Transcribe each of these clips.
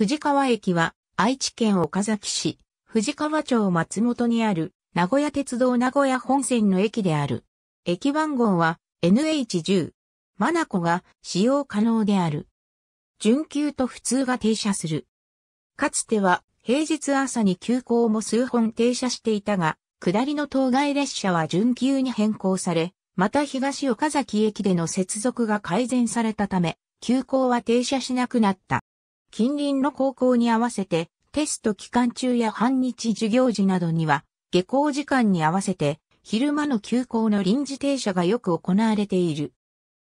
藤川駅は愛知県岡崎市、藤川町松本にある名古屋鉄道名古屋本線の駅である。駅番号は NH10。マナコが使用可能である。準急と普通が停車する。かつては平日朝に急行も数本停車していたが、下りの当該列車は準急に変更され、また東岡崎駅での接続が改善されたため、急行は停車しなくなった。近隣の高校に合わせて、テスト期間中や半日授業時などには、下校時間に合わせて、昼間の休校の臨時停車がよく行われている。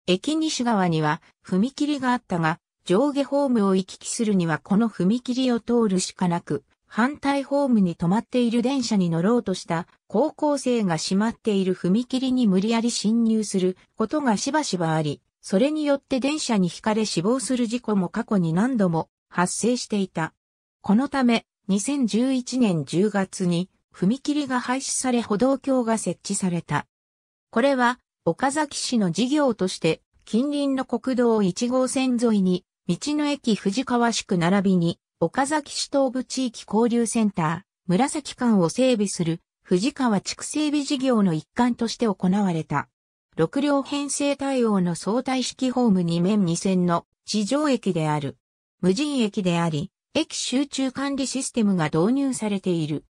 駅西側には踏切があったが、上下ホームを行き来するにはこの踏切を通るしかなく、反対ホームに止まっている電車に乗ろうとした高校生が閉まっている踏切に無理やり侵入することがしばしばあり、それによって電車にひかれ死亡する事故も過去に何度も発生していた。このため、2011年10月に踏切が廃止され歩道橋が設置された。これは、岡崎市の事業として、近隣の国道1号線沿いに、道の駅藤川宿並びに、岡崎市東部地域交流センター、紫館を整備する、藤川地区整備事業の一環として行われた。6両編成対応の相対式ホーム2面2線の地上駅である。無人駅であり、駅集中管理システムが導入されている。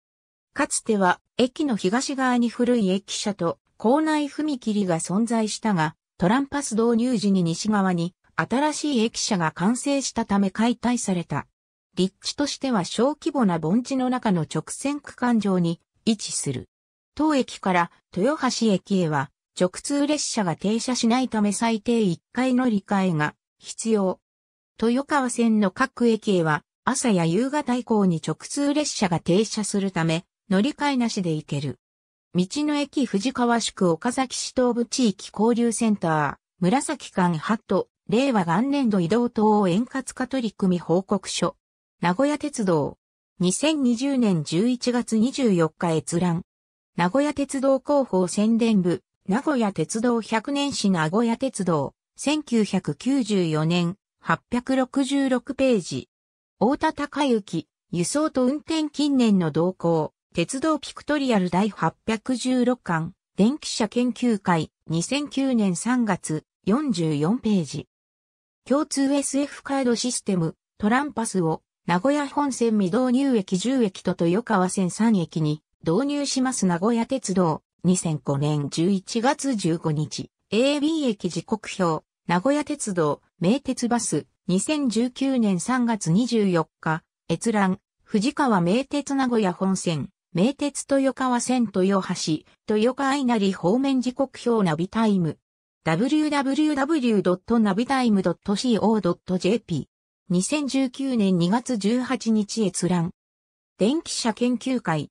かつては、駅の東側に古い駅舎と校内踏切が存在したが、トランパス導入時に西側に新しい駅舎が完成したため解体された。立地としては小規模な盆地の中の直線区間上に位置する。当駅から豊橋駅へは直通列車が停車しないため最低1回乗り換えが必要。豊川線の各駅へは朝や夕方以降に直通列車が停車するため乗り換えなしで行ける。道の駅藤川宿岡崎市東部地域交流センター、紫館ハット、令和元年度移動等円滑化取り組み報告書。名古屋鉄道。2020年11月24日閲覧。名古屋鉄道広報宣伝部、名古屋鉄道100年史名古屋鉄道、1994年、866ページ。大田隆之、輸送と運転近年の動向、鉄道ピクトリアル第816巻、電気車研究会、2009年3月、44ページ。共通 SF カードシステム、トランパスを、名古屋本線未導入駅10駅と豊川線3駅に、導入します名古屋鉄道、2005年11月15日、AB 駅時刻表、名古屋鉄道、名鉄バス、2019年3月24日、閲覧、藤川名鉄名古屋本線、名鉄豊川線豊橋、豊川稲荷方面時刻表ナビタイム。www.navitime.co.jp 2019年2月18日閲覧。電気車研究会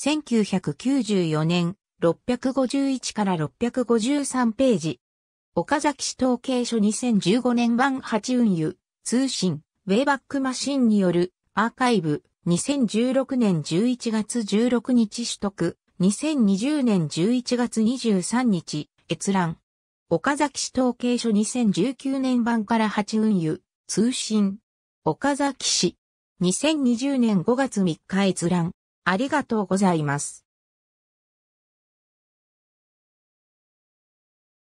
1994年、651から653ページ。岡崎市統計書2015年版8運輸、通信、ウェイバックマシンによる、アーカイブ、2016年11月16日取得、2020年11月23日、閲覧。岡崎市統計書2019年版から8運輸、通信。岡崎市。2020年5月3日閲覧。ありがとうございます。